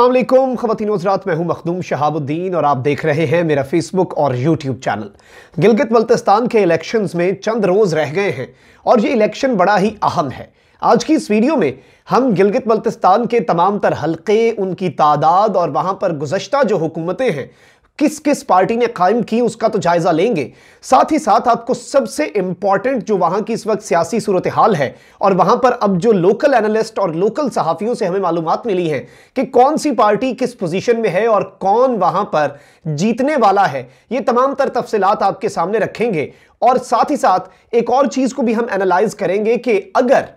अल्लाम ख़वान हजरात मैं हूँ मखदूम शहाबुद्दीन और आप देख रहे हैं मेरा फेसबुक और यूट्यूब चैनल गिलगित बल्तिस्तान के इलेक्शंस में चंद रोज़ रह गए हैं और ये इलेक्शन बड़ा ही अहम है आज की इस वीडियो में हम गिलगित बल्तिस्तान के तमाम तर हल्के उनकी तादाद और वहाँ पर गुजशत जो हुकूमतें हैं किस किस पार्टी ने कायम की उसका तो जायजा लेंगे साथ ही साथ आपको सबसे इंपॉर्टेंट जो वहां की इस वक्त सियासी सूरत हाल है और वहां पर अब जो लोकल एनालिस्ट और लोकल सहाफियों से हमें मालूम मिली है कि कौन सी पार्टी किस पोजिशन में है और कौन वहां पर जीतने वाला है ये तमाम तर तफसीत आपके सामने रखेंगे और साथ ही साथ एक और चीज को भी हम एनालाइज करेंगे कि अगर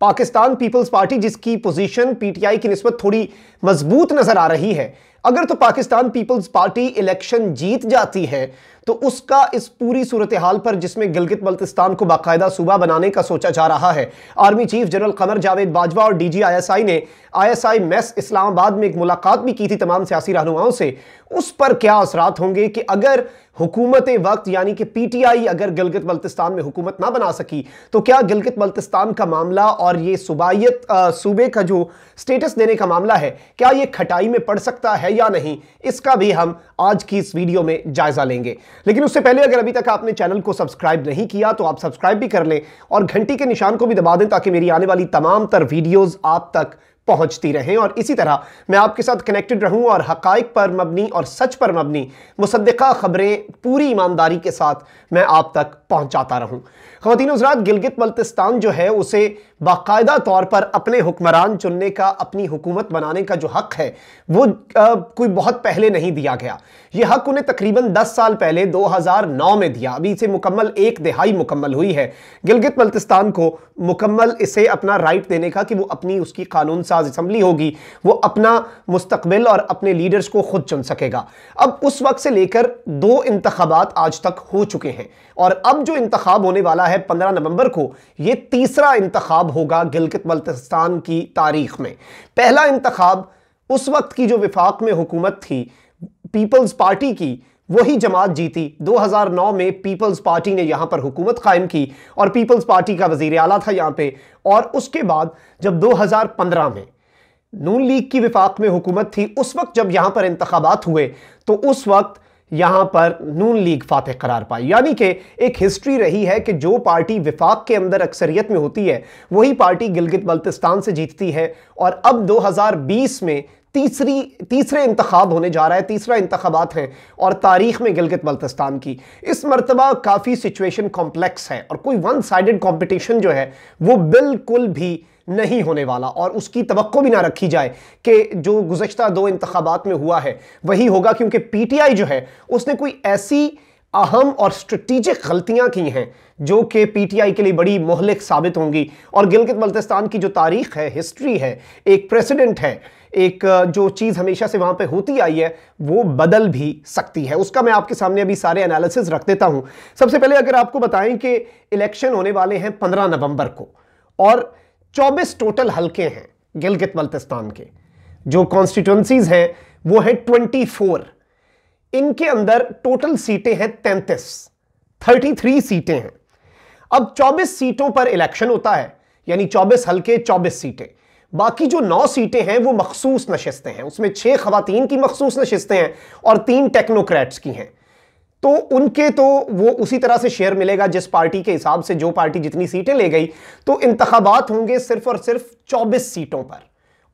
पाकिस्तान पीपल्स पार्टी जिसकी पोजीशन पीटीआई की नस्बत थोड़ी मजबूत नजर आ रही है अगर तो पाकिस्तान पीपल्स पार्टी इलेक्शन जीत जाती है तो उसका इस पूरी सूरत हाल पर जिसमें गिलगित बल्तिस्तान को बाकायदा सूबा बनाने का सोचा जा रहा है army chief general Qamar Javed Bajwa और D G I S I ने I S I mess Islamabad में एक मुलाकात भी की थी तमाम सियासी रहनुमाओं से उस पर क्या असरात होंगे कि अगर हुकूमत वक्त यानी कि पी टी आई अगर गिलगित बल्तिस्तान में हुकूमत ना बना सकी तो क्या गिलगित बल्तिस्तान का मामला और ये सूबाइत सूबे का जो स्टेटस देने का मामला है क्या ये खटाई में पड़ सकता है या नहीं इसका भी हम आज की इस वीडियो में जायजा लेंगे लेकिन उससे पहले अगर अभी तक आपने चैनल को सब्सक्राइब नहीं किया तो आप सब्सक्राइब भी कर लें और घंटी के निशान को भी दबा दें ताकि मेरी आने वाली तमाम तर वीडियोज आप तक पहुंचती रहें और इसी तरह मैं आपके साथ कनेक्टेड रहूं और हक पर मबनी और सच पर मबनी मुसदा ख़बरें पूरी ईमानदारी के साथ मैं आप तक पहुंचाता रहूं खातिन हजरात गिलगित बल्तिस्तान जो है उसे बाकायदा तौर पर अपने हुक्मरान चुनने का अपनी हुकूमत बनाने का जो हक है वो आ, कोई बहुत पहले नहीं दिया गया ये हक उन्हें तकरीबन 10 साल पहले 2009 में दिया अभी इसे मुकम्मल एक दिहाई मुकम्मल हुई है गिलगित बल्तिस्तान को मुकम्मल इसे अपना राइट देने का कि वो अपनी उसकी कानून साज असम्बली होगी वो अपना मुस्तबिल और अपने लीडर्स को खुद चुन सकेगा अब उस वक्त से लेकर दो इंतबात आज तक हो चुके हैं और अब जो इंतब होने वाला है पंद्रह नवंबर को यह तीसरा इंतब होगा गिलगित बल्तिस्तान की तारीख में पहला इंतखब उस वक्त की जो विफाक में हुकूमत थी पीपल्स पार्टी की वही जमात जीती 2009 में पीपल्स पार्टी ने यहाँ पर हुकूमत कायम की और पीपल्स पार्टी का वजीर अला था यहाँ पे और उसके बाद जब 2015 में नून लीग की विफाक में हुकूमत थी उस वक्त जब यहाँ पर इंतबात हुए तो उस वक्त यहाँ पर नून लीग फातह करार पाई यानी कि एक हिस्ट्री रही है कि जो पार्टी विफाक के अंदर अक्सरियत में होती है वही पार्टी गिलगित बल्तिस्तान से जीतती है और अब 2020 में तीसरी तीसरे इंतखब होने जा रहा है तीसरा इंतबात है और तारीख में गिलगित बल्तिस्तान की इस मरतबा काफ़ी सिचुएशन कॉम्प्लेक्स है और कोई वन साइड कॉम्पिटिशन जो है वो बिल्कुल भी नहीं होने वाला और उसकी तो भी ना रखी जाए कि जो गुजशत दो इंतबात में हुआ है वही होगा क्योंकि पी टी आई जो है उसने कोई ऐसी अहम और स्ट्रेटिजिक गलतियां की हैं जो कि पीटीआई के लिए बड़ी मोहलिक साबित होंगी और गिलगित बल्तिस्तान की जो तारीख है हिस्ट्री है एक प्रेसिडेंट है एक जो चीज़ हमेशा से वहाँ पे होती आई है वो बदल भी सकती है उसका मैं आपके सामने अभी सारे एनालिसिस रख देता हूँ सबसे पहले अगर आपको बताएं कि इलेक्शन होने वाले हैं पंद्रह नवंबर को और चौबीस टोटल हल्के हैं गिलगित बल्तिस्तान के जो कॉन्स्टिट्यूंसीज हैं वो है फोर इनके अंदर टोटल सीटें हैं तैंतीस थर्टी थ्री सीटें हैं अब चौबीस सीटों पर इलेक्शन होता है यानी चौबीस हल्के चौबीस सीटें बाकी जो नौ सीटें हैं वो मखसूस नशस्तें हैं उसमें छह खातन की मखसूस नशस्तें हैं और तीन टेक्नोक्रैट्स की हैं तो उनके तो वो उसी तरह से शेयर मिलेगा जिस पार्टी के हिसाब से जो पार्टी जितनी सीटें ले गई तो इंतबात होंगे सिर्फ और सिर्फ चौबीस सीटों पर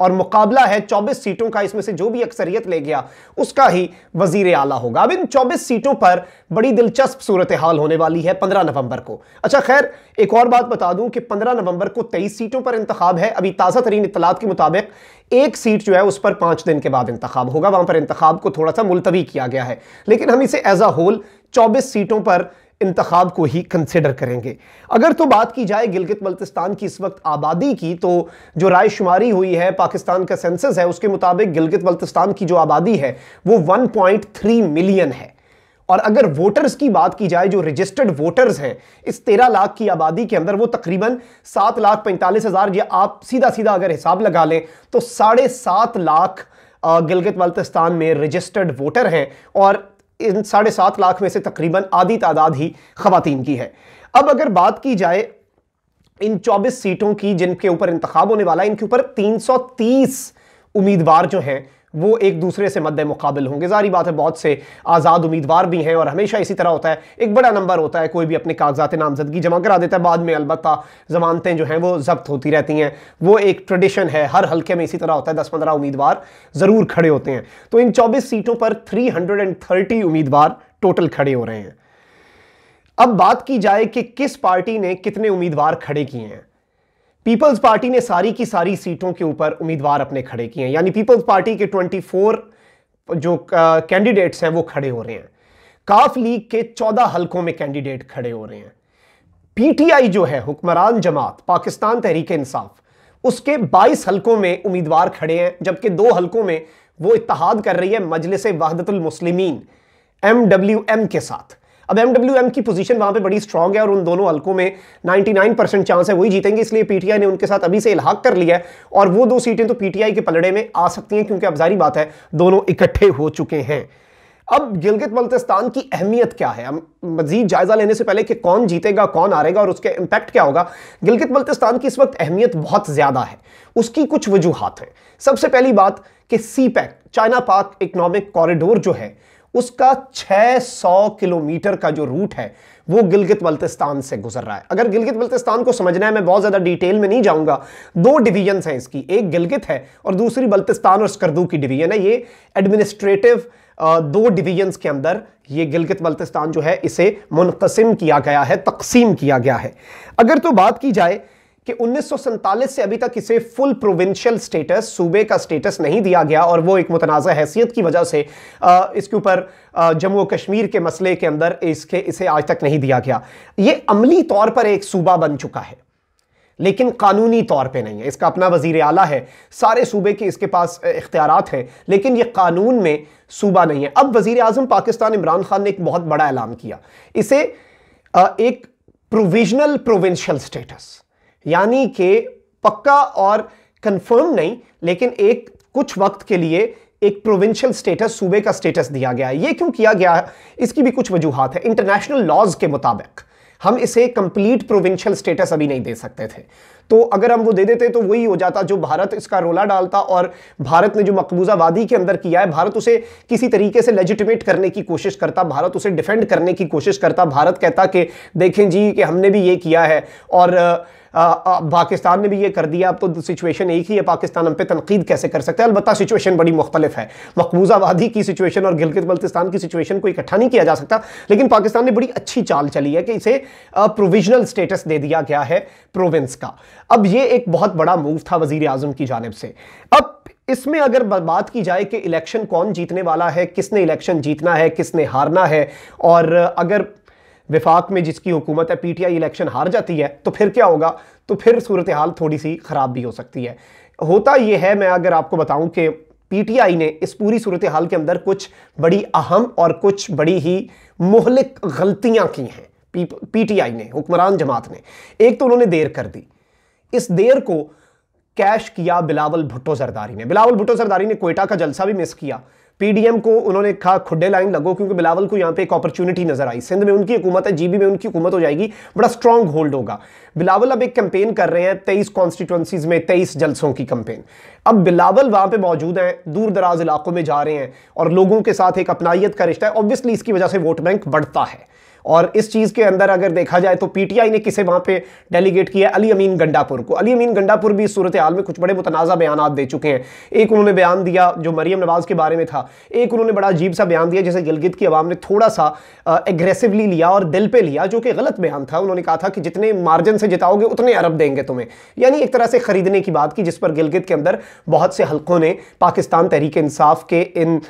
और मुकाबला है 24 सीटों का इसमें से जो भी अक्सरियत ले गया उसका ही वजीर आला होगा अब इन 24 सीटों पर बड़ी दिलचस्प सूरत हाल होने वाली है 15 नवंबर को अच्छा खैर एक और बात बता दूं कि 15 नवंबर को 23 सीटों पर इंतखाब है अभी ताज़ा तरीन इतलात के मुताबिक एक सीट जो है उस पर पांच दिन के बाद इंतखाब होगा वहां पर इंतखाब को थोड़ा सा मुलतवी किया गया है लेकिन हम इसे एज अ होल चौबीस सीटों पर इंतखब को ही कंसिडर करेंगे अगर तो बात की जाए गिलगित बल्तिस्तान की इस वक्त आबादी की तो जो राय शुमारी हुई है पाकिस्तान का सेंसस है उसके मुताबिक गिलगित बल्तिस्तान की जो आबादी है वो वन पॉइंट थ्री मिलियन है और अगर वोटर्स की बात की जाए जो रजिस्टर्ड वोटर्स हैं इस तेरह लाख की आबादी के अंदर वो तकरीबन सात लाख पैंतालीस हज़ार या आप सीधा सीधा अगर हिसाब लगा लें तो साढ़े सात लाख गिलगित बल्तिस्तान में रजिस्टर्ड वोटर हैं और इन साढ़े सात लाख में से तकरीबन आधी तादाद ही खातन की है अब अगर बात की जाए इन 24 सीटों की जिनके ऊपर इंतखा होने वाला है इनके ऊपर 330 उम्मीदवार जो हैं वो एक दूसरे से मद्दे मुकाबल होंगे जारी बात है बहुत से आज़ाद उम्मीदवार भी हैं और हमेशा इसी तरह होता है एक बड़ा नंबर होता है कोई भी अपने कागजात नामजदगी जमा करा देता है बाद में अलबत् जमानतें जो हैं वो जब्त होती रहती हैं वो एक ट्रेडिशन है हर हल्के में इसी तरह होता है दस पंद्रह उम्मीदवार ज़रूर खड़े होते हैं तो इन चौबीस सीटों पर थ्री उम्मीदवार टोटल खड़े हो रहे हैं अब बात की जाए कि किस पार्टी ने कितने उम्मीदवार खड़े किए हैं पीपल्स पार्टी ने सारी की सारी सीटों के ऊपर उम्मीदवार अपने खड़े किए हैं यानी पीपल्स पार्टी के 24 जो कैंडिडेट्स हैं वो खड़े हो रहे हैं काफ लीग के 14 हलकों में कैंडिडेट खड़े हो रहे हैं पीटीआई जो है हुक्मरान जमात पाकिस्तान तहरीक इंसाफ उसके 22 हलकों में उम्मीदवार खड़े हैं जबकि दो हलकों में वो इतिहाद कर रही है मजलिस वहादतुल एम के साथ अब एम की पोजीशन वहां पे बड़ी स्ट्रांग है और उन दोनों हल्कों में 99 परसेंट चांस है वही जीतेंगे इसलिए पीटीआई ने उनके साथ अभी से इलाक कर लिया है और वो दो सीटें तो पीटीआई के पलड़े में आ सकती हैं क्योंकि अब जारी बात है दोनों इकट्ठे हो चुके हैं अब गिलगित बल्तिस्तान की अहमियत क्या है मजीद जायजा लेने से पहले कि कौन जीतेगा कौन हारेगा और उसके इम्पैक्ट क्या होगा गिलगित बल्तिस्तान की इस वक्त अहमियत बहुत ज़्यादा है उसकी कुछ वजूहत हैं सबसे पहली बात कि CPEC China Pak economic corridor जो है उसका 600 किलोमीटर का जो रूट है वो गिलगित बल्तिस्तान से गुजर रहा है अगर गिलगित बल्तिस्तान को समझना है मैं बहुत ज़्यादा डिटेल में नहीं जाऊंगा दो डिवीजन हैं इसकी एक गिलगित है और दूसरी बल्तिस्तान और स्कर्दू की डिवीजन है ये एडमिनिस्ट्रेटिव दो डिवीजन्स के अंदर ये गिलगित बल्तिस्तान जो है इसे मुनकसम किया गया है तकसीम किया गया है अगर तो बात की जाए कि उन्नीस से अभी तक इसे फुल प्रोविंशियल स्टेटस सूबे का स्टेटस नहीं दिया गया और वो एक मुतनाज़ हैसियत की वजह से इसके ऊपर जम्मू कश्मीर के मसले के अंदर इसके इसे आज तक नहीं दिया गया ये अमली तौर पर एक सूबा बन चुका है लेकिन कानूनी तौर पे नहीं है इसका अपना वजीर आला है सारे सूबे के इसके पास इख्तियारत हैं लेकिन ये कानून में सूबा नहीं है अब वजीर अजम पाकिस्तान इमरान खान ने एक बहुत बड़ा ऐलान किया इसे एक प्रोविजनल प्रोविंशियल स्टेटस यानी कि पक्का और कंफर्म नहीं लेकिन एक कुछ वक्त के लिए एक प्रोविंशियल स्टेटस सूबे का स्टेटस दिया गया है ये क्यों किया गया है इसकी भी कुछ वजूहत है इंटरनेशनल लॉज के मुताबिक हम इसे कंप्लीट प्रोविंशियल स्टेटस अभी नहीं दे सकते थे तो अगर हम वो दे देते तो वही हो जाता जो भारत इसका रोला डालता और भारत ने जो मकबूजा वादी के अंदर किया है भारत उसे किसी तरीके से लेजिटिमेट करने की कोशिश करता भारत उसे डिफेंड करने की कोशिश करता भारत कहता कि देखें जी कि हमने भी ये किया है और पाकिस्तान ने भी ये कर दिया अब तो सिचुएशन एक ही है पाकिस्तान हम पे तनकीद कैसे कर सकते हैं अलबत्त सिचुएशन बड़ी मुख्तलिफ है मकबूजा वादी की सिचुएशन और गिलगित बल्तिस्तान की सिचुएशन को इकट्ठा नहीं किया जा सकता लेकिन पाकिस्तान ने बड़ी अच्छी चाल चली है कि इसे प्रोविजनल स्टेटस दे दिया गया है प्रोविंस का अब ये एक बहुत बड़ा मूव था वजीर आजम की जानब से अब इसमें अगर बात की जाए कि इलेक्शन कौन जीतने वाला है किसने इलेक्शन जीतना है किसने हारना है और अगर विफाक में जिसकी हुकूमत है पीटीआई इलेक्शन हार जाती है तो फिर क्या होगा तो फिर सूरत हाल थोड़ी सी ख़राब भी हो सकती है होता यह है मैं अगर आपको बताऊं कि पीटीआई ने इस पूरी सूरत हाल के अंदर कुछ बड़ी अहम और कुछ बड़ी ही मोहलिक गलतियां की हैं पीटीआई ने हुक्मरान जमात ने एक तो उन्होंने देर कर दी इस देर को कैश किया बिलावल भुट्टो सरदारी ने बिलावल भुट्टो सरदारी ने कोयटा का जलसा भी मिस किया पीडीएम को उन्होंने कहा खुडे लाइन लगो क्योंकि बिलावल को यहां पे एक अपॉर्चुनिटी नजर आई सिंध में उनकी हुकूमत है जीबी में उनकी हुकूमत हो जाएगी बड़ा स्ट्रांग होल्ड होगा बिलावल अब एक कैंपेन कर रहे हैं तेईस कॉन्स्टिट्यूंसीज में तेईस जलसों की कैंपेन अब बिलावल वहां पे मौजूद हैं दूर दराज इलाकों में जा रहे हैं और लोगों के साथ एक अपनाइत का रिश्ता है ऑब्वियसली इसकी वजह से वोट बैंक बढ़ता है और इस चीज़ के अंदर अगर देखा जाए तो पीटीआई ने किसे वहाँ पे डेलीगेट किया अली अमीन गंडापुर को अली अमीन गंडापुर भी इस सूरत हाल में कुछ बड़े मुतनाज़ा बयान दे चुके हैं एक उन्होंने बयान दिया जो मरीम नवाज़ के बारे में था एक उन्होंने बड़ा अजीब सा बयान दिया जैसे गिलगित की आवाम ने थोड़ा सा एग्रेसिवली लिया और दिल पर लिया जो कि गलत बयान था उन्होंने कहा था कि जितने मार्जिन से जिताओगे उतने अरब देंगे तुम्हें यानी एक तरह से ख़रीदने की बात की जिस पर गिलगित के अंदर बहुत से हल्कों ने पाकिस्तान तहरीक इंसाफ के इन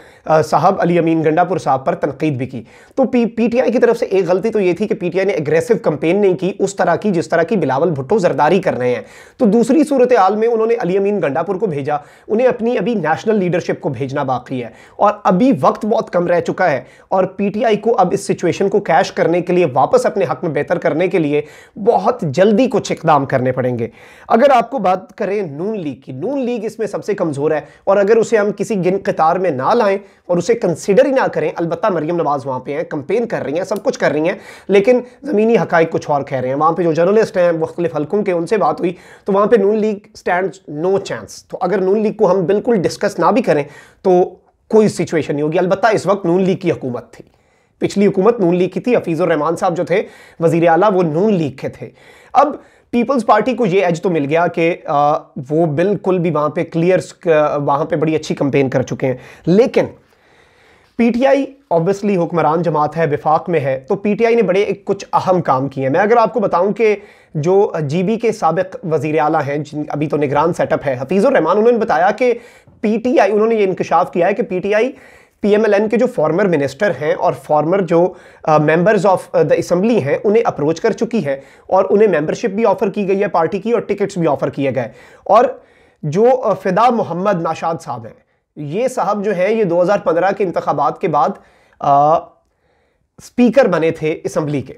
साहब अली अमीन गंडापुर साहब पर तनकीद भी की तो पी पीटीआई की तरफ से एक गलती तो ये थी कि पीटीआई ने एग्रेसिव कंपेन नहीं की उस तरह की जिस तरह की बिलावल भुट्टो जरदारी कर रहे हैं तो दूसरी सूरत हाल में उन्होंने अली अमीन गंडापुर को भेजा उन्हें अपनी अभी नेशनल लीडरशिप को भेजना बाकी है और अभी वक्त बहुत कम रह चुका है और पीटीआई को अब इस सिचुएशन को कैश करने के लिए वापस अपने हक में बेहतर करने के लिए बहुत जल्दी कुछ इकदाम करने पड़ेंगे अगर आपको बात करें नून लीग की नून लीग इसमें सबसे कमज़ोर है और अगर उसे हम किसी गिन कतार में ना लाएं और उसे कंसिडर ही ना करें अलबत्ता मरियम नवाज वहां पर हैं कंपेन कर रही हैं सब कुछ कर कर रही हैं लेकिन ज़मीनी हक़ कुछ और कह रहे हैं वहाँ पर जो जर्नलिस्ट हैं मुख्तलिफ हल्कों के उनसे बात हुई तो वहाँ पर Noon league stand no chance तो अगर नून लीग को हम बिल्कुल डिस्कस ना भी करें तो कोई सिचुएशन नहीं होगी अलबत्त इस वक्त नून लीग की हकूमत थी पिछली हुकूमत नून लीग की थी हफीज़ रहमान साहब जो थे वजीर अला वो नून लीग के थे अब पीपल्स पार्टी को ये एज तो मिल गया कि वो बिल्कुल भी वहाँ पे क्लियर वहाँ पे बड़ी अच्छी कंपेन कर चुके हैं लेकिन पीटीआई ऑब्वियसली हुक्मरान जमात है विफाक में है तो पीटीआई ने बड़े एक कुछ अहम काम किए हैं मैं अगर आपको बताऊं कि जो जीबी के सबक वजीर अला हैं जिन अभी तो निगरान सेटअप है हफीज़ुर रहमान उन्होंने बताया कि पीटीआई उन्होंने ये इंकशाफ किया है कि पीटीआई पीएमएलएन के जो फॉर्मर मिनिस्टर हैं और फॉर्मर जो मेंबर्स ऑफ द असम्बली हैं उन्हें अप्रोच कर चुकी है और उन्हें मेम्बरशिप भी ऑफ़र की गई है पार्टी की और टिकट्स भी ऑफ़र किए गए और जो फिदा मोहम्मद नाशाद साहब हैं ये साहब जो है ये 2015 के इंतबात के बाद आ, स्पीकर बने थे इसम्बली के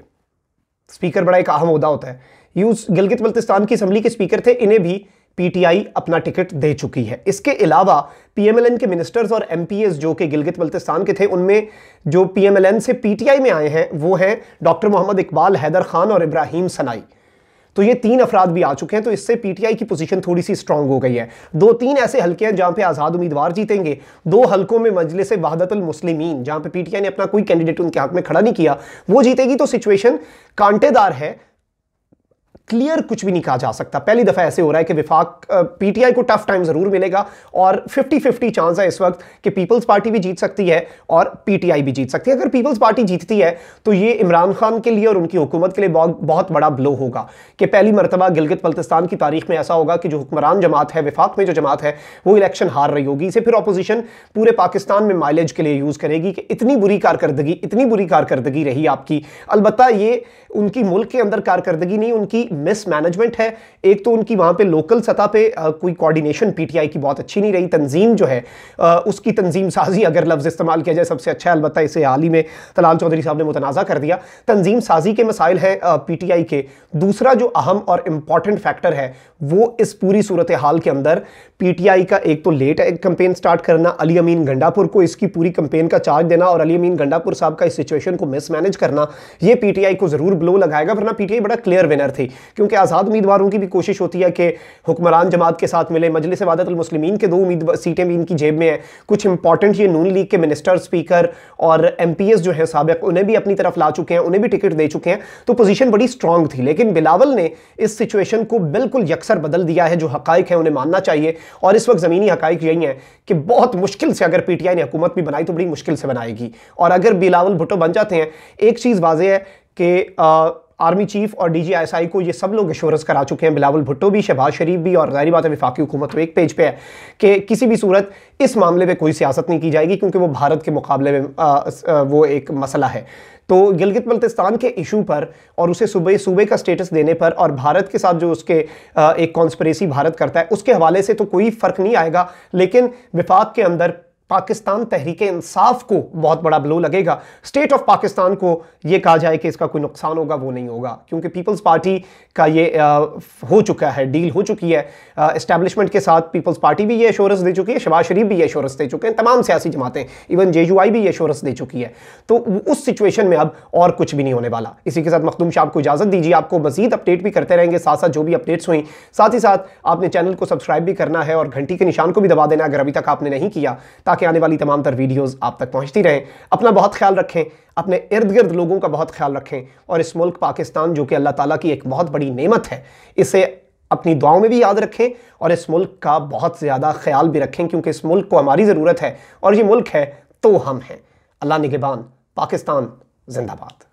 स्पीकर बड़ा एक अहम अहदा होता है यूज गिलगित बल्तिस्तान की असम्बली के स्पीकर थे इन्हें भी पीटीआई अपना टिकट दे चुकी है इसके अलावा पीएमएलएन के मिनिस्टर्स और एमपीएस जो कि गिलगित बल्तिस्तान के थे उनमें जो पीएमएलएन से पीटीआई में आए हैं वो हैं डॉक्टर मोहम्मद इकबाल हैदर खान और इब्राहिम सनाई तो ये तीन अफराद भी आ चुके हैं तो इससे पीटीआई की पोजीशन थोड़ी सी स्ट्रांग हो गई है दो तीन ऐसे हल्के हैं जहां पे आज़ाद उम्मीदवार जीतेंगे दो हल्कों में मजलिस वहादतुल मुस्लिमीन जहां पे पीटीआई ने अपना कोई कैंडिडेट उनके हाथ में खड़ा नहीं किया वो जीतेगी तो सिचुएशन कांटेदार है क्लियर कुछ भी नहीं कहा जा सकता पहली दफ़ा ऐसे हो रहा है कि विफाक पीटीआई को टफ टाइम ज़रूर मिलेगा और 50-50 चांस है इस वक्त कि पीपल्स पार्टी भी जीत सकती है और पीटीआई भी जीत सकती है अगर पीपल्स पार्टी जीतती है तो ये इमरान खान के लिए और उनकी हुकूमत के लिए बहुत बहुत बड़ा ब्लो होगा कि पहली मरतबा गिलगित बल्तिस्तान की तारीख में ऐसा होगा कि जो हुक्मरान जमात है विफाक में जो जमात है वो इलेक्शन हार रही होगी इसे फिर अपोजिशन पूरे पाकिस्तान में माइलेज के लिए यूज़ करेगी कि इतनी बुरी कारकर्दगी इतनी बुरी कारकर्दगी रही आपकी अलबत्ता ये उनकी मुल्क के अंदर कारकर्दगी नहीं उनकी मिसमैनेजमेंट है एक तो उनकी वहाँ पे लोकल सतह पे आ, कोई कोऑर्डिनेशन पीटीआई की बहुत अच्छी नहीं रही तंजीम जो है आ, उसकी तंजीम साजी अगर लफ्ज़ इस्तेमाल किया जाए सबसे अच्छा अलबत् इसे हाल ही में तलाल चौधरी साहब ने मुतनाज़ा कर दिया तंजीम साजी के मसाइल हैं पी के दूसरा जो अहम और इम्पॉर्टेंट फैक्टर है वो इस पूरी सूरत हाल के अंदर पी का एक तो लेट कंपेन स्टार्ट करना अली अमीन गंडापुर को इसकी पूरी कंपेन का चार्ज देना और अली अमीन गंडापुर साहब का इस सिचुएशन को मिसमैनेज करना ये पीटीआई को जरूर ब्लो लगाएगा वरना पीटीआई बड़ा क्लियर विनर थी क्योंकि आज़ाद उम्मीदवारों की भी कोशिश होती है कि हुक्मरान जमात के साथ मिले मजलिस वादतमसलिमिन के दो उम्मीद सीटें भी इनकी जेब में हैं कुछ इंपॉर्टेंट ये नून लीग के मिनिस्टर स्पीकर और एम जो हैं सबक उन्हें भी अपनी तरफ ला चुके हैं उन्हें भी टिकट दे चुके हैं तो पोजिशन बड़ी स्ट्रॉग थी लेकिन बिलावल ने इस सिचुएशन को बिल्कुल यकसर बदल दिया है जो हकाइक हैं उन्हें मानना चाहिए और इस वक्त ज़मीनी हकाइक यही हैं कि बहुत मुश्किल से अगर पी टी आई ने हुकूमत भी बनाई तो बड़ी मुश्किल से बनाएगी और अगर बिलावल भुटो बन जाते हैं एक चीज़ वाजह है कि आर्मी चीफ और आई को ये सब लोग एश्योरेंस करा चुके हैं बिलावल भुट्टो भी शहबाज शरीफ भी और जहरी बात है विफाकी हुकूमत तो एक पेज पे है कि किसी भी सूरत इस मामले पर कोई सियासत नहीं की जाएगी क्योंकि वो भारत के मुकाबले में आ, आ, वो एक मसला है तो गिलगित बल्तिस्तान के इशू पर और उसे सुबह सूबे का स्टेटस देने पर और भारत के साथ जो उसके एक कॉन्स्परेसी भारत करता है उसके हवाले से तो कोई फ़र्क नहीं आएगा लेकिन विफाक के अंदर पाकिस्तान तहरीक इंसाफ को बहुत बड़ा ब्लो लगेगा स्टेट ऑफ पाकिस्तान को ये कहा जाए कि इसका कोई नुकसान होगा वो नहीं होगा क्योंकि पीपल्स पार्टी का ये आ, हो चुका है डील हो चुकी है इस्टेब्लिशमेंट के साथ पीपल्स पार्टी भी ये एश्योरेंस दे चुकी है शबाज शरीफ भी ये एश्योरेंस दे चुके हैं तमाम सियासी जमातें इवन जे भी ये एश्योरेंस दे चुकी है तो उस सिचुएशन में अब और कुछ भी नहीं होने वाला इसी के साथ मखदूम शाह को इजाज़त दीजिए आपको मजीद अपडेट भी करते रहेंगे साथ साथ जो भी अपडेट्स हुई साथ ही साथ आपने चैनल को सब्सक्राइब भी करना है और घंटी के निशान को भी दबा देना अगर अभी तक आपने नहीं किया ताकि के आने वाली तमाम तर वीडियोज़ आप तक पहुंचती रहें अपना बहुत ख्याल रखें अपने इर्द गिर्द लोगों का बहुत ख्याल रखें और इस मुल्क पाकिस्तान जो कि अल्लाह ताला की एक बहुत बड़ी नेमत है इसे अपनी दुआओं में भी याद रखें और इस मुल्क का बहुत ज़्यादा ख्याल भी रखें क्योंकि इस मुल्क को हमारी ज़रूरत है और ये मुल्क है तो हम हैं अल्लाह निगबान पाकिस्तान जिंदाबाद